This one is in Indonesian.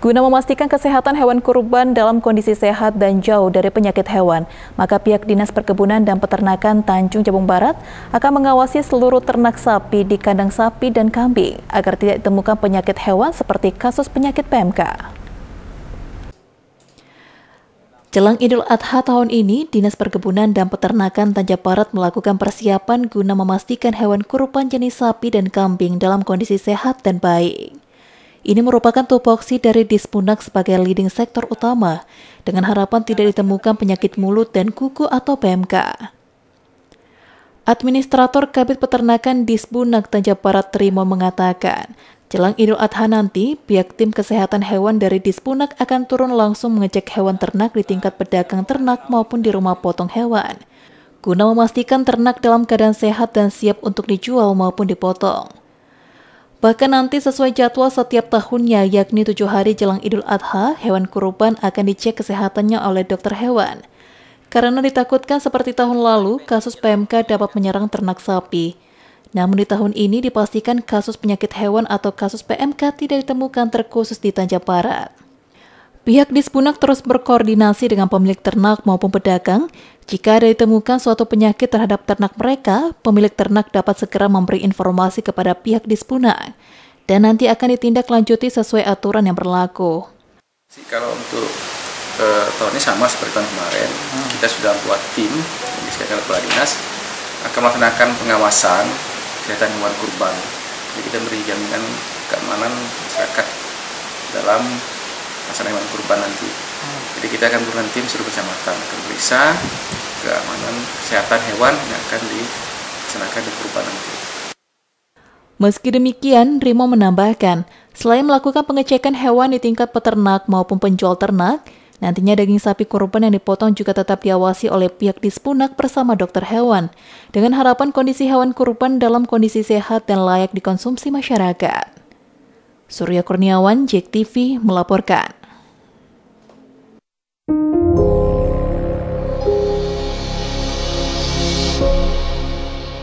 Guna memastikan kesehatan hewan kurban dalam kondisi sehat dan jauh dari penyakit hewan, maka pihak Dinas Perkebunan dan Peternakan Tanjung Jabung Barat akan mengawasi seluruh ternak sapi di kandang sapi dan kambing agar tidak ditemukan penyakit hewan seperti kasus penyakit PMK. Jelang Idul Adha tahun ini, Dinas Perkebunan dan Peternakan Tanjung Barat melakukan persiapan guna memastikan hewan kurban jenis sapi dan kambing dalam kondisi sehat dan baik. Ini merupakan tupoksi dari Dispunak sebagai leading sektor utama dengan harapan tidak ditemukan penyakit mulut dan kuku atau PMK. Administrator Kabit Peternakan Disbunak Tanja Barat Trimo mengatakan, jelang Idul Adha nanti, pihak tim kesehatan hewan dari Disbunak akan turun langsung mengecek hewan ternak di tingkat pedagang ternak maupun di rumah potong hewan, guna memastikan ternak dalam keadaan sehat dan siap untuk dijual maupun dipotong. Bahkan nanti sesuai jadwal setiap tahunnya, yakni tujuh hari jelang Idul Adha, hewan kurban akan dicek kesehatannya oleh dokter hewan. Karena ditakutkan seperti tahun lalu, kasus PMK dapat menyerang ternak sapi. Namun di tahun ini dipastikan kasus penyakit hewan atau kasus PMK tidak ditemukan terkhusus di Tanjung Barat. Pihak Dispunak terus berkoordinasi dengan pemilik ternak maupun pedagang. Jika ada ditemukan suatu penyakit terhadap ternak mereka, pemilik ternak dapat segera memberi informasi kepada pihak Dispunak dan nanti akan ditindaklanjuti sesuai aturan yang berlaku. Kalau untuk e, tahun ini sama seperti tahun kemarin, hmm. kita sudah buat tim yang oleh kepala dinas akan melaksanakan pengawasan kesehatan hewan kurban. Jadi kita beri jaminan keamanan masyarakat dalam melaksanakan hewan kurban nanti. Hmm. Jadi kita akan kurban tim seluruh kecamatan akan periksa keamanan kesehatan hewan yang akan dilaksanakan di kurban nanti. Meski demikian, Rimo menambahkan, selain melakukan pengecekan hewan di tingkat peternak maupun penjual ternak, Nantinya daging sapi kurban yang dipotong juga tetap diawasi oleh pihak dispunak bersama dokter hewan, dengan harapan kondisi hewan kurban dalam kondisi sehat dan layak dikonsumsi masyarakat. Surya Kurniawan, JEK TV, melaporkan.